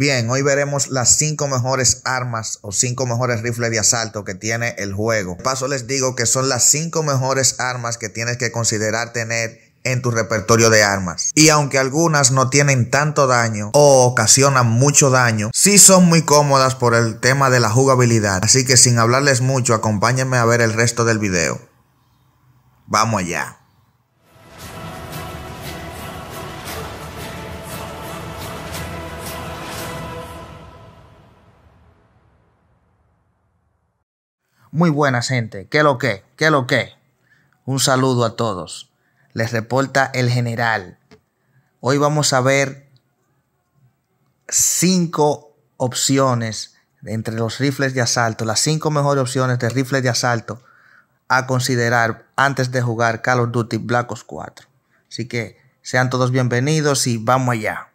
Bien, hoy veremos las cinco mejores armas o cinco mejores rifles de asalto que tiene el juego. paso les digo que son las cinco mejores armas que tienes que considerar tener en tu repertorio de armas. Y aunque algunas no tienen tanto daño o ocasionan mucho daño, sí son muy cómodas por el tema de la jugabilidad. Así que sin hablarles mucho, acompáñenme a ver el resto del video. Vamos allá. Muy buena gente, ¿qué lo que? ¿Qué lo que? Un saludo a todos. Les reporta el general. Hoy vamos a ver cinco opciones entre los rifles de asalto, las cinco mejores opciones de rifles de asalto a considerar antes de jugar Call of Duty Black Ops 4. Así que sean todos bienvenidos y vamos allá.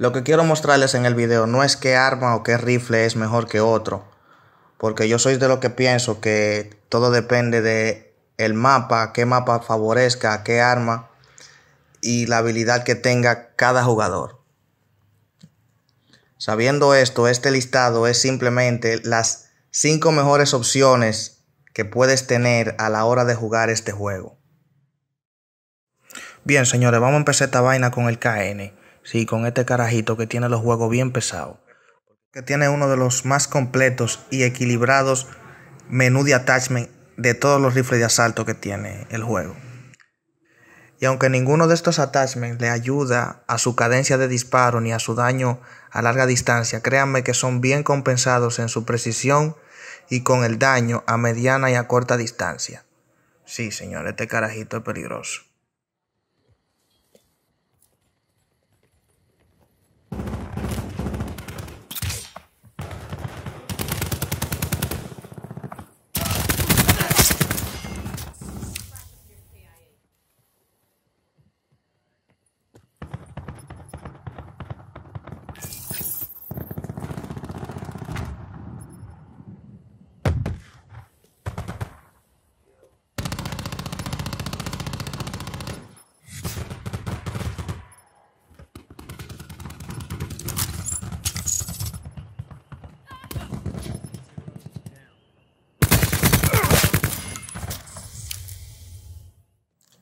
Lo que quiero mostrarles en el video no es qué arma o qué rifle es mejor que otro, porque yo soy de lo que pienso que todo depende de el mapa, qué mapa favorezca, qué arma y la habilidad que tenga cada jugador. Sabiendo esto, este listado es simplemente las 5 mejores opciones que puedes tener a la hora de jugar este juego. Bien, señores, vamos a empezar esta vaina con el KN. Sí, con este carajito que tiene los juegos bien pesados. Que tiene uno de los más completos y equilibrados menú de attachment de todos los rifles de asalto que tiene el juego. Y aunque ninguno de estos attachments le ayuda a su cadencia de disparo ni a su daño a larga distancia, créanme que son bien compensados en su precisión y con el daño a mediana y a corta distancia. Sí, señor, este carajito es peligroso.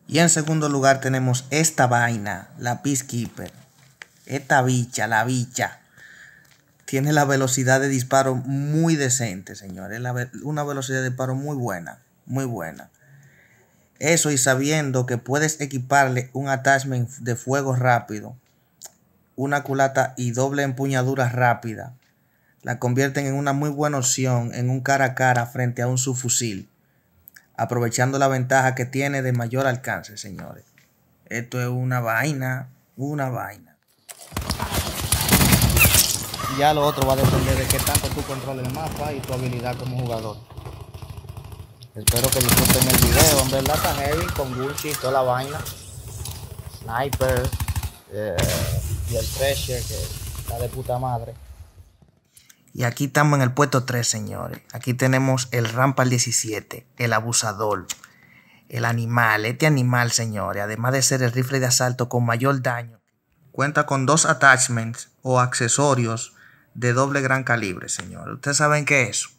Y en segundo lugar tenemos esta vaina, la Peacekeeper. Esta bicha, la bicha. Tiene la velocidad de disparo muy decente, señores. una velocidad de disparo muy buena, muy buena. Eso y sabiendo que puedes equiparle un attachment de fuego rápido, una culata y doble empuñadura rápida, la convierten en una muy buena opción en un cara a cara frente a un subfusil aprovechando la ventaja que tiene de mayor alcance, señores. Esto es una vaina, una vaina. ya lo otro va a depender de qué tanto tú controles el mapa y tu habilidad como jugador. Espero que disfruten el video, en verdad tan heavy, con Gucci y toda la vaina. Sniper eh, y el Treasure que está de puta madre. Y aquí estamos en el puesto 3, señores. Aquí tenemos el rampa al 17, el abusador, el animal. Este animal, señores, además de ser el rifle de asalto con mayor daño, cuenta con dos attachments o accesorios de doble gran calibre, señores. Ustedes saben qué es eso.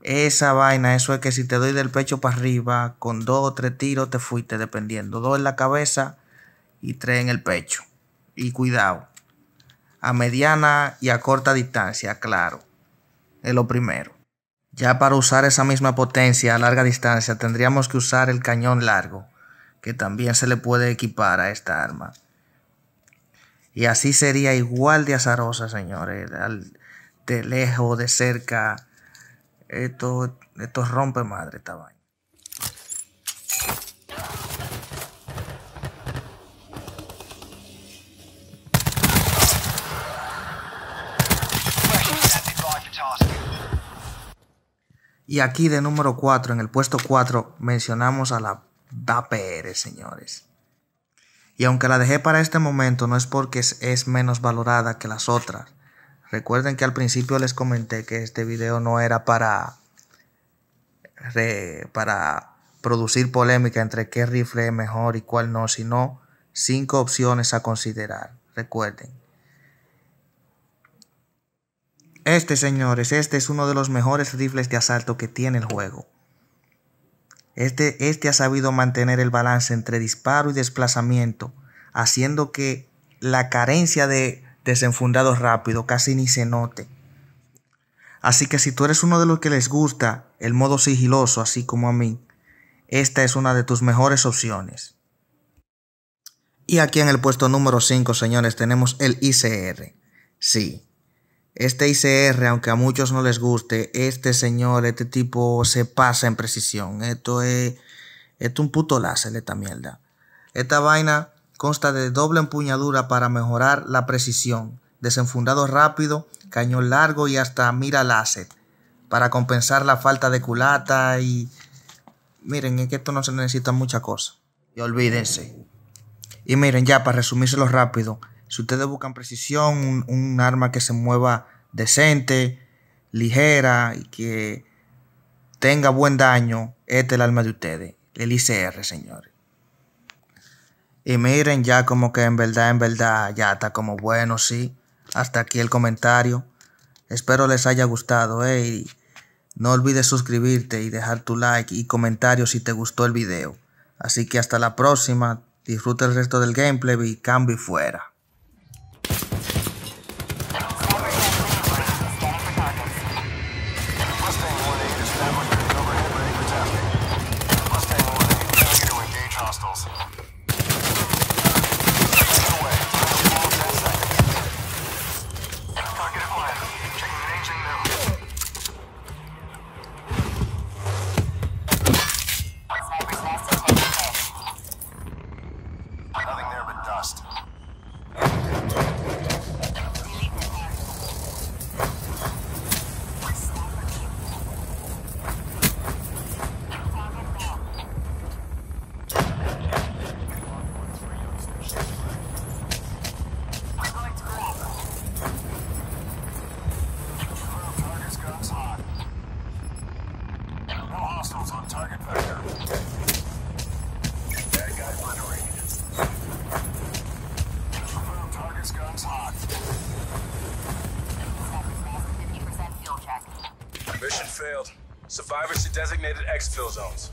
Esa vaina, eso es que si te doy del pecho para arriba, con dos o tres tiros te fuiste, dependiendo. Dos en la cabeza y tres en el pecho. Y cuidado a mediana y a corta distancia, claro. Es lo primero. Ya para usar esa misma potencia a larga distancia tendríamos que usar el cañón largo, que también se le puede equipar a esta arma. Y así sería igual de azarosa, señores. de lejos, de cerca. Esto, esto rompe madre esta Y aquí de número 4, en el puesto 4, mencionamos a la VAPR, señores. Y aunque la dejé para este momento, no es porque es, menos valorada que las otras. Recuerden que al principio les comenté que este video no era para, para producir polémica entre qué rifle es mejor y cuál no, sino cinco opciones a considerar. Recuerden. Este, señores, este es uno de los mejores rifles de asalto que tiene el juego. Este, este ha sabido mantener el balance entre disparo y desplazamiento, haciendo que la carencia de desenfundado rápido casi ni se note. Así que si tú eres uno de los que les gusta el modo sigiloso, así como a mí, esta es una de tus mejores opciones. Y aquí en el puesto número 5, señores, tenemos el ICR. Sí, este ICR, aunque a muchos no les guste, este señor, este tipo se pasa en precisión. Esto es, un puto láser, esta mierda. Esta vaina consta de doble empuñadura para mejorar la precisión, desenfundado rápido, cañón largo y hasta mira láser, para compensar la falta de culata y... Miren, es que esto no se necesita mucha cosa. Y olvídense. Y miren, ya para resumírselo rápido, si ustedes buscan precisión, un, arma que se mueva decente, ligera y que tenga buen daño, este es el arma de ustedes, el ICR, señores. Y miren, ya como que en verdad, en verdad, ya está como bueno, sí. Hasta aquí el comentario. Espero les haya gustado, eh, y No olvides suscribirte y dejar tu like y comentario si te gustó el video. Así que hasta la próxima, disfruta el resto del gameplay y cambio y fuera. designated exfil zones.